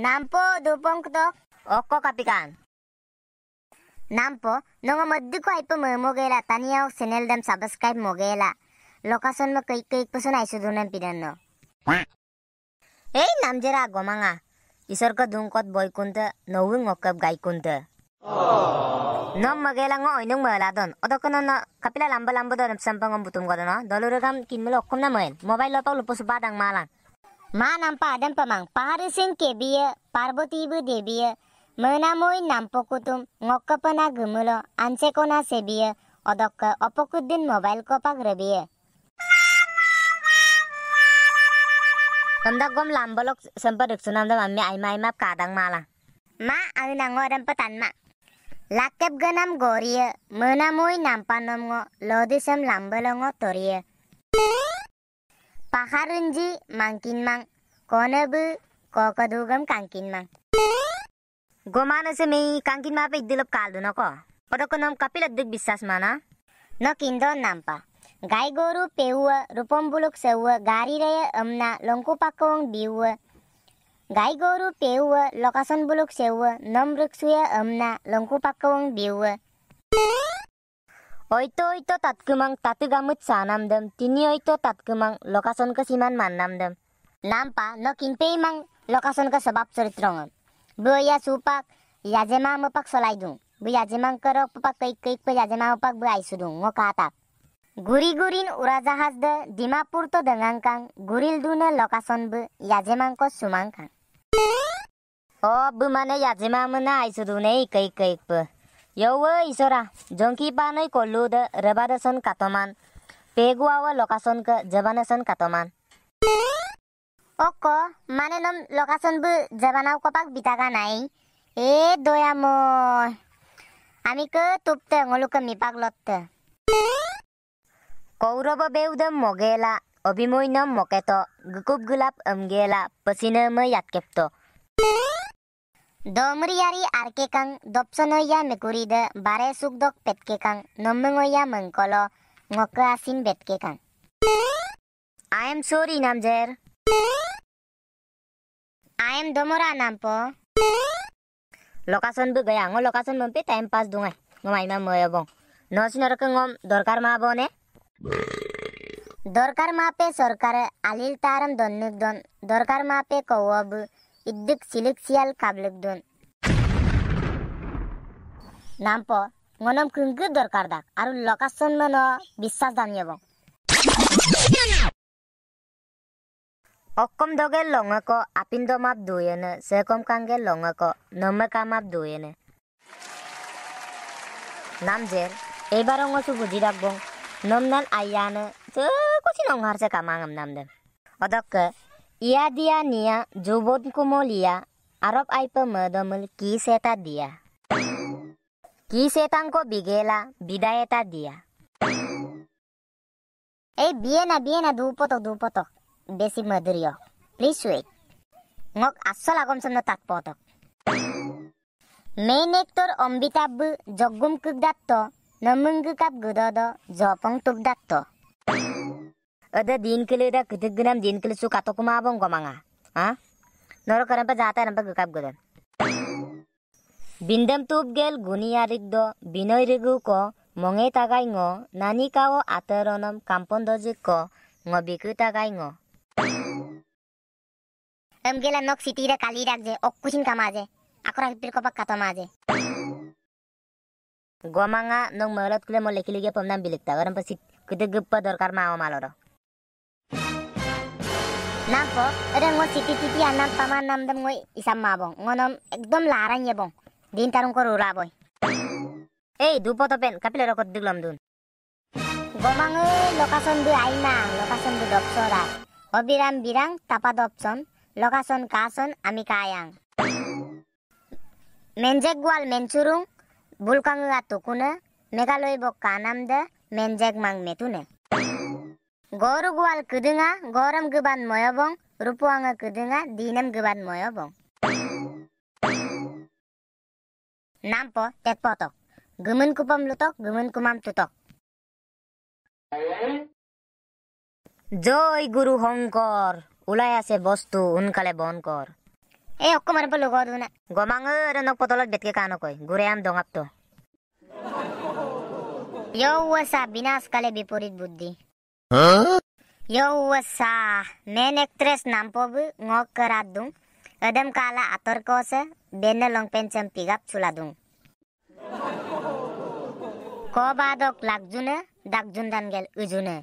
nampo dupong kutok oko kapikan. nampo nongo madduko aipo mumogela taniyao channel dam subscribe mogela. Location mo kay kay pusun aisu dunan pidanno. Hey namjera gomanga. Isor ko dungkot boy kunta nowing okap gai kunta. Nom magela ngo oinung mala don. Odokono no kapila lamba lamba don sampangom butum godono. Doluro gam kinmelo okkom na moen. Mobile lopa lupo subadang malang. मा नाम्पा अदम्पमां पारुसिं केबियो पार्वतीबो देबियो मोनामय नाम्पकुतुम ngokkopana gumulo ansekona sebiyo odokka opokuddin mobile kopak rebiyo Namda gom lambolok sempat duksu namda mami ai mai map kadang mala. Ma anu nango rempa tanma. Lakep ganam gorie, mena moi nampa nomgo, lodisem lambolongo torie. paharunji mangkinmang konabu kokadugam kangkinmang gomanasemi kangkinma pe idilop kaldunako odokonam kapiladduk bisas mana nokindo nampa gai goru peua rupombuluk seua gariraya amna longku pakong biua gai goru peua lokason buluk seua nomruksuya amna longku pakong biua Oito oito tatkumang tatugamut sanam dem. Tini oito tatkumang lokason kasiman siman manam dem. Nampa no kinpe imang lokason ke sebab seritrong. Buaya supak yajema mepak solai dung. Buaya jemang kerok pepak kek kek buaya jema mepak buai sudung ngo kata. Guri gurin ura jahaz de dimapur to dengan kang guril dune lokason bu yajemang ko sumang kang. Oh, bu mana yajema mena aisudune ikai kek buaya. ಯವ್ವ ಈಶ್ವರ ಜೊಂಕಿಪಾನೈ ಕೊಲ್ಲುದ ರಬಾದಸನ್ ಕತಮಾನ್ ಪೇಗುವಾವ ಲೊಕಾಸನ್ಕ ಜಬಾನಸನ್ ಕತಮಾನ್ ಒಕ್ಕ মানে নম লকাচন বু জবানাও কপাক বিতাগা নাই এ দয়া দয়াময় আমি ক তুপতে অঙ্গলুক মিপাক লত্তে Kaurava বেউদম মগেলা অভিময় অভিমৈনম মকেত গুকুপ গুলাপ অমগেলা পসিনময় ইয়াতকেপ্ত Domriyari arkekang dopsonoya mekurida bare sukdok petkekang nommengoya mengkolo ngoka asin betkekang. I am sorry namjer. I am domora nampo. Location bu gaya ngo location mampi time pass dungai. Ngomai ma moyo bong. No sinor ke ngom dorkar ma bone. Dorkar ma pe sorkar alil taram donnuk don. Dorkar ma pe kowabu. ইদ্দিক sileksial kablikdun. নামপ মনম কিঙ্কু দরকার দাক আর লোকাশন main বিশ্বাস দানিয়েব অকম দগে লঙক আপিন্দ মাপ দুয়েনে সেকম কাঙ্গে লঙক নমকা মাপ দুয়েনে নাম জের এইবার অংশু বুঝি রাখব নমনান আইয়ান কুচি নংহারছে কামাং নাম দেন অদককে ইয়া দিয়া নিয়া যৌবন কুমলিয়া আরব আইপ মদমল কি সেতা দিয়া কি সেতাঙ্ক বিগেলা বিদায় এটা দিয়া এই বিয়ে না বিয়ে না দুপতক দুপতক বেশি মাধুর্য প্লিজ ওয়েট মোক আসল আগম চন্দ তাৎপতক মেইন এক্টর অম্বিতাব্য জগ্গুম কুক দাত্ত নমুঙ্গু কাপ গুদদ জপং তুক দাত্ত अदा दिन के लिए दा कथिक गनम दिन के लिए सु कातो कुमा आबों को मांगा हाँ नरो करम पे जाता रम पे गकाब गदन बिंदम तूप गेल गुनिया रिग दो बिनोय रिगु को मंगे तागाई ngो नानी काओ आतरणम कांपन दोजिक को ngो बिकु तागाई ngो हम गेला नक सिटी रे काली राख जे ओकुसिन कामा जे आकरा हिपिर कपक कातो मा जे गोमांगा नंग मलत कुले मोलेकिलिगे पमनाम बिलिकता गरम पसिक कुदे गप्पा दरकार माओ मालोरो nam po ere ngo siti titi anam paman nam dem ngoi isam ma bong ngonom ekdom larang ye bong din tarung ko rura boy এই দুপত পেন কাপিলে রকত দিগলাম দুন গমাং লোকাসন দু আইনা লোকাসন দু দপসরা অবিরাম বিরাং তাপা দপসন লোকাসন কাসন আমি কায়াং মেনজেক গোয়াল মেনচুরুং বুলকাং আতুকুনে মেঘালয় বক কানাম দে মেনজেক মাং মেতুনে গড় গোৱাল কৃদঙা গৰম গোবান ময়বং ৰূপৱাঙা কৃদঙা দিনম গোবান ময়বং নাম প টেক পতক গুমন কুপম লুতক গুমন কুমাম তুতক জয় গুৰু শংকৰ ওলাই আছে বস্তু সোনকালে বন কৰ এই অকমান পৰা লগোৱা দিওঁ না গমাং ৰণক পতলত বেটকে কাণ কয় গুৰে আম দঙাপ্ত য়ৌ আছা বিনাশ কালে বিপৰীত বুদ্ধি யோவசா মেন একট্রেস নাম পবু ngok karadung edem kala ator ko se benne long pen cham pigap chuladung ko badok lagjune dakjun dan gel ujune